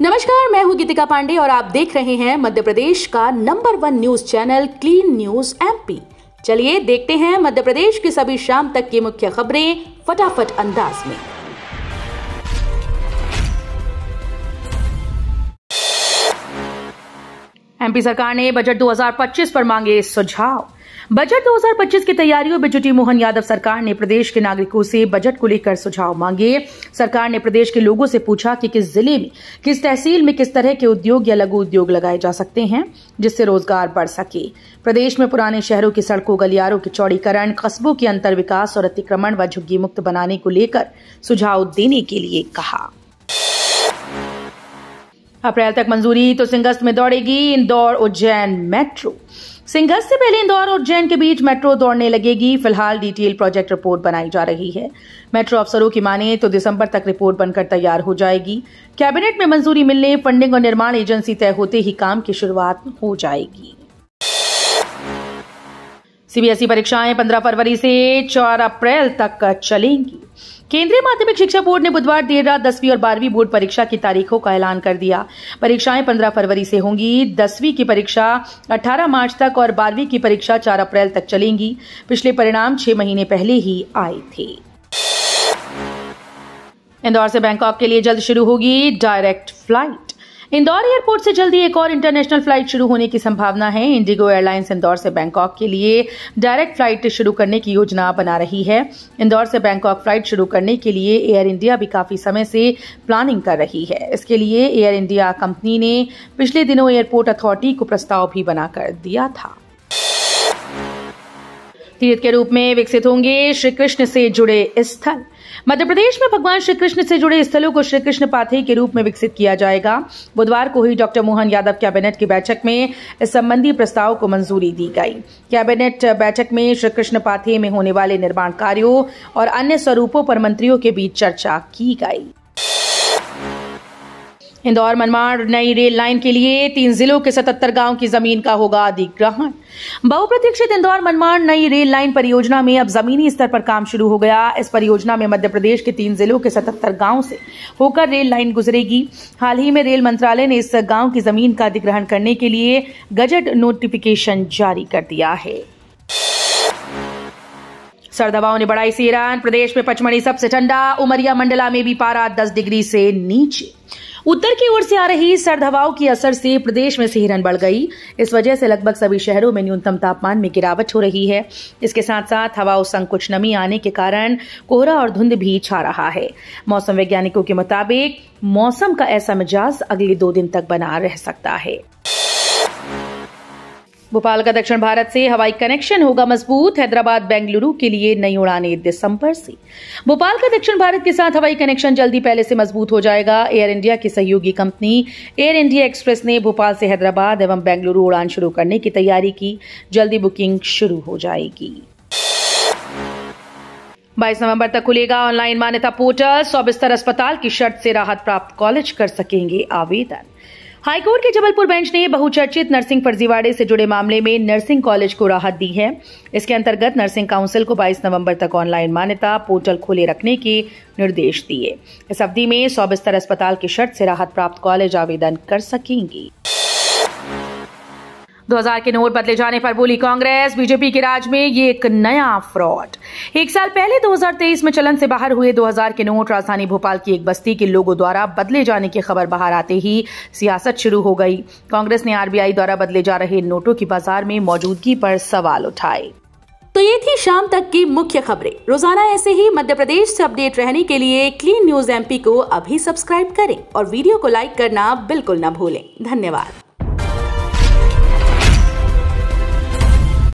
नमस्कार मैं हूँ गीतिका पांडे और आप देख रहे हैं मध्य प्रदेश का number one news channel clean news MP चलिए देखते हैं मध्य प्रदेश की सभी शाम तक की मुख्य खबरें फटाफट अंदाज में एमपी सरकार ने बजट 2025 पर मांगे सुझाव बजट 2025 की तैयारियों में जुटी मोहन यादव सरकार ने प्रदेश के नागरिकों से बजट को लेकर सुझाव मांगे सरकार ने प्रदेश के लोगों से पूछा कि किस जिले में किस तहसील में किस तरह के उद्योग या लघु उद्योग लगाए जा सकते हैं जिससे रोजगार बढ़ सके प्रदेश में पुराने शहरों की सड़कों गलियारों के चौड़ीकरण कस्बों के अंतर विकास और अतिक्रमण व झुग्गी मुक्त बनाने को लेकर सुझाव देने के लिए कहा अप्रैल तक मंजूरी तो सिंगस्त में दौड़ेगी इंदौर उज्जैन मेट्रो सिंगस्त से पहले इंदौर और उज्जैन के बीच मेट्रो दौड़ने लगेगी फिलहाल डिटेल प्रोजेक्ट रिपोर्ट बनाई जा रही है मेट्रो अफसरों की माने तो दिसंबर तक रिपोर्ट बनकर तैयार हो जाएगी कैबिनेट में मंजूरी मिलने फंडिंग और निर्माण एजेंसी तय होते ही काम की शुरुआत हो जाएगी सीबीएसई परीक्षाएं 15 फरवरी से 4 अप्रैल तक चलेंगी केंद्रीय माध्यमिक शिक्षा बोर्ड ने बुधवार देर रात दसवीं और बारहवीं बोर्ड परीक्षा की तारीखों का ऐलान कर दिया परीक्षाएं 15 फरवरी से होंगी दसवीं की परीक्षा 18 मार्च तक और बारहवीं की परीक्षा 4 अप्रैल तक चलेंगी पिछले परिणाम छह महीने पहले ही आए थे इंदौर से बैंकॉक के लिए जल्द शुरू होगी डायरेक्ट फ्लाइट इंदौर एयरपोर्ट से जल्दी एक और इंटरनेशनल फ्लाइट शुरू होने की संभावना है इंडिगो एयरलाइंस इंदौर से बैंकॉक के लिए डायरेक्ट फ्लाइट शुरू करने की योजना बना रही है इंदौर से बैंकॉक फ्लाइट शुरू करने के लिए एयर इंडिया भी काफी समय से प्लानिंग कर रही है इसके लिए एयर इंडिया कंपनी ने पिछले दिनों एयरपोर्ट अथॉरिटी को प्रस्ताव भी बनाकर दिया था तीर्थ के रूप में विकसित होंगे श्री कृष्ण से जुड़े स्थल मध्य प्रदेश में भगवान श्री कृष्ण से जुड़े स्थलों को श्री कृष्ण पाथे के रूप में विकसित किया जाएगा बुधवार को ही डॉक्टर मोहन यादव कैबिनेट की बैठक में इस संबंधी प्रस्ताव को मंजूरी दी गई कैबिनेट बैठक में श्री कृष्ण पाथे में होने वाले निर्माण कार्यों और अन्य स्वरूपों पर मंत्रियों के बीच चर्चा की गई इंदौर मनमाड़ नई रेल लाइन के लिए तीन जिलों के सतहत्तर गांव की जमीन का होगा अधिग्रहण बहुप्रतीक्षित इंदौर मनमाड़ नई रेल लाइन परियोजना में अब जमीनी स्तर पर काम शुरू हो गया इस परियोजना में मध्य प्रदेश के तीन जिलों के सतहत्तर गांव से होकर रेल लाइन गुजरेगी हाल ही में रेल मंत्रालय ने इस गांव की जमीन का अधिग्रहण करने के लिए गजट नोटिफिकेशन जारी कर दिया है हवाओं ने बढ़ाई सीरान ईरान प्रदेश में पचमढ़ी सबसे ठंडा उमरिया मंडला में भी पारा दस डिग्री से नीचे उत्तर की ओर से आ रही सर्द हवाओं के असर से प्रदेश में सिहरन बढ़ गई इस वजह से लगभग सभी शहरों में न्यूनतम तापमान में गिरावट हो रही है इसके साथ साथ हवाओं संकुच नमी आने के कारण कोहरा और धुंध भी छा रहा है मौसम वैज्ञानिकों के मुताबिक मौसम का ऐसा मिजाज अगले दो दिन तक बना रह सकता है भोपाल का दक्षिण भारत से हवाई कनेक्शन होगा मजबूत हैदराबाद बेंगलुरु के लिए नई उड़ानें दिसंबर से भोपाल का दक्षिण भारत के साथ हवाई कनेक्शन जल्दी पहले से मजबूत हो जाएगा एयर इंडिया की सहयोगी कंपनी एयर इंडिया एक्सप्रेस ने भोपाल से हैदराबाद एवं बेंगलुरु उड़ान शुरू करने की तैयारी की जल्दी बुकिंग शुरू हो जाएगी 22 नवंबर तक खुलेगा ऑनलाइन मान्यता पोर्टल सौ बिस्तर अस्पताल की शर्त से राहत प्राप्त कॉलेज कर सकेंगे आवेदन हाईकोर्ट के जबलपुर बेंच ने बहुचर्चित नर्सिंग फर्जीवाड़े से जुड़े मामले में नर्सिंग कॉलेज को राहत दी है इसके अंतर्गत नर्सिंग काउंसिल को 22 नवंबर तक ऑनलाइन मान्यता पोर्टल खोले रखने के निर्देश दिए इस अवधि में सौ बिस्तर अस्पताल की शर्त से राहत प्राप्त कॉलेज आवेदन कर सकेंगी 2000 के नोट बदले जाने पर बोली कांग्रेस बीजेपी के राज में ये एक नया फ्रॉड एक साल पहले 2023 में चलन से बाहर हुए 2000 के नोट राजधानी भोपाल की एक बस्ती के लोगों द्वारा बदले जाने की खबर बाहर आते ही सियासत शुरू हो गई कांग्रेस ने आरबीआई द्वारा बदले जा रहे नोटों की बाजार में मौजूदगी पर सवाल उठाए तो ये थी शाम तक की मुख्य खबरें रोजाना ऐसे ही मध्य प्रदेश से अपडेट रहने के लिए क्लीन न्यूज एमपी को अभी सब्सक्राइब करें और वीडियो को लाइक करना बिल्कुल न भूलें धन्यवाद